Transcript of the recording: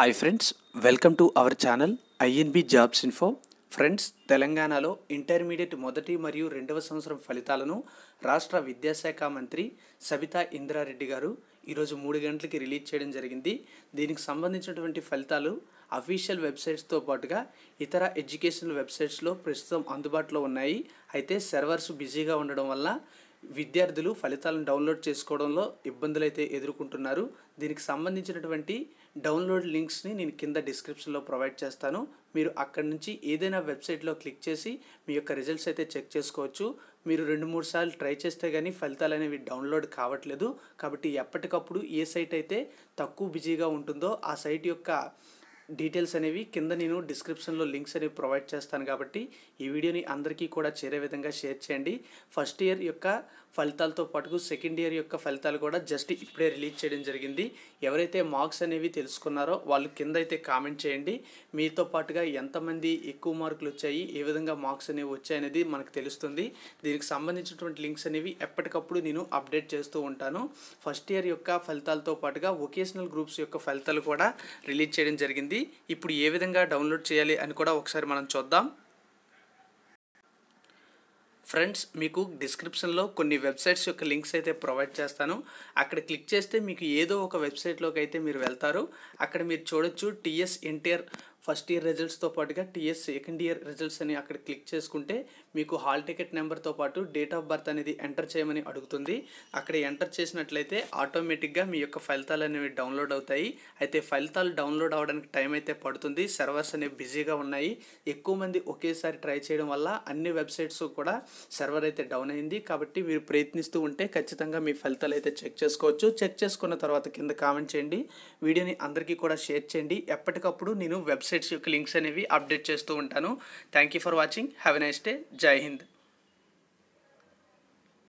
hi friends welcome to our channel INB jobs info friends తెలంగాణలో intermediate మొదటి మరియు రెండవ సంవత్సరం ఫలితాలను రాష్ట్ర విద్యాశాఖ మంత్రి సబితా ఇంద్రారెడ్డి గారు ఈరోజు మూడు గంటలకి రిలీజ్ చేయడం జరిగింది దీనికి సంబంధించినటువంటి ఫలితాలు అఫీషియల్ వెబ్సైట్స్తో పాటుగా ఇతర ఎడ్యుకేషనల్ వెబ్సైట్స్లో ప్రస్తుతం అందుబాటులో ఉన్నాయి అయితే సర్వర్స్ బిజీగా ఉండడం వల్ల విద్యార్థులు ఫలితాలను డౌన్లోడ్ చేసుకోవడంలో ఇబ్బందులు అయితే ఎదుర్కొంటున్నారు దీనికి సంబంధించినటువంటి డౌన్లోడ్ లింక్స్ని నేను కింద డిస్క్రిప్షన్లో ప్రొవైడ్ చేస్తాను మీరు అక్కడి నుంచి ఏదైనా వెబ్సైట్లో క్లిక్ చేసి మీ యొక్క రిజల్ట్స్ అయితే చెక్ చేసుకోవచ్చు మీరు రెండు మూడు సార్లు ట్రై చేస్తే కానీ ఫలితాలు అనేవి డౌన్లోడ్ కావట్లేదు కాబట్టి ఎప్పటికప్పుడు ఏ సైట్ అయితే తక్కువ బిజీగా ఉంటుందో ఆ సైట్ యొక్క డీటెయిల్స్ అనేవి కింద నేను డిస్క్రిప్షన్లో లింక్స్ అనేవి ప్రొవైడ్ చేస్తాను కాబట్టి ఈ వీడియోని అందరికీ కూడా చేరే విధంగా షేర్ చేయండి ఫస్ట్ ఇయర్ యొక్క ఫలితాలతో పాటు సెకండ్ ఇయర్ యొక్క ఫలితాలు కూడా జస్ట్ ఇప్పుడే రిలీజ్ చేయడం జరిగింది ఎవరైతే మార్క్స్ అనేవి తెలుసుకున్నారో వాళ్ళు కింద అయితే కామెంట్ చేయండి మీతో పాటుగా ఎంతమంది ఎక్కువ మార్కులు వచ్చాయి ఏ విధంగా మార్క్స్ అనేవి వచ్చాయనేది మనకు తెలుస్తుంది దీనికి సంబంధించినటువంటి లింక్స్ అనేవి ఎప్పటికప్పుడు నేను అప్డేట్ చేస్తూ ఉంటాను ఫస్ట్ ఇయర్ యొక్క ఫలితాలతో పాటుగా ఒకేషనల్ గ్రూప్స్ యొక్క ఫలితాలు కూడా రిలీజ్ చేయడం జరిగింది ఇప్పుడు ఏ విధంగా డౌన్లోడ్ చేయాలి అని కూడా ఒకసారి మనం చూద్దాం ఫ్రెండ్స్ మీకు డిస్క్రిప్షన్లో కొన్ని వెబ్సైట్స్ యొక్క లింక్స్ అయితే ప్రొవైడ్ చేస్తాను అక్కడ క్లిక్ చేస్తే మీకు ఏదో ఒక వెబ్సైట్లోకి అయితే మీరు వెళ్తారు అక్కడ మీరు చూడొచ్చు టీఎస్ ఎన్టీఆర్ ఫస్ట్ ఇయర్ రిజల్ట్స్తో పాటుగా టీఎస్ సెకండ్ ఇయర్ రిజల్ట్స్ అని అక్కడ క్లిక్ చేసుకుంటే మీకు హాల్ టికెట్ నెంబర్తో పాటు డేట్ ఆఫ్ బర్త్ అనేది ఎంటర్ చేయమని అడుగుతుంది అక్కడ ఎంటర్ చేసినట్లయితే ఆటోమేటిక్గా మీ యొక్క ఫలితాలు అనేవి డౌన్లోడ్ అవుతాయి అయితే ఫలితాలు డౌన్లోడ్ అవడానికి టైం అయితే పడుతుంది సర్వర్స్ అనేవి బిజీగా ఉన్నాయి ఎక్కువ మంది ఒకేసారి ట్రై చేయడం వల్ల అన్ని వెబ్సైట్స్ కూడా సర్వర్ అయితే డౌన్ అయింది కాబట్టి మీరు ప్రయత్నిస్తూ ఉంటే ఖచ్చితంగా మీ ఫలితాలు అయితే చెక్ చేసుకోవచ్చు చెక్ చేసుకున్న తర్వాత కింద కామెంట్ చేయండి వీడియోని అందరికీ కూడా షేర్ చేయండి ఎప్పటికప్పుడు నేను వెబ్సైట్ వెబ్సైట్స్ యొక్క లింక్స్ అనేవి అప్డేట్ చేస్తూ ఉంటాను thank for watching have a nice day జై హింద్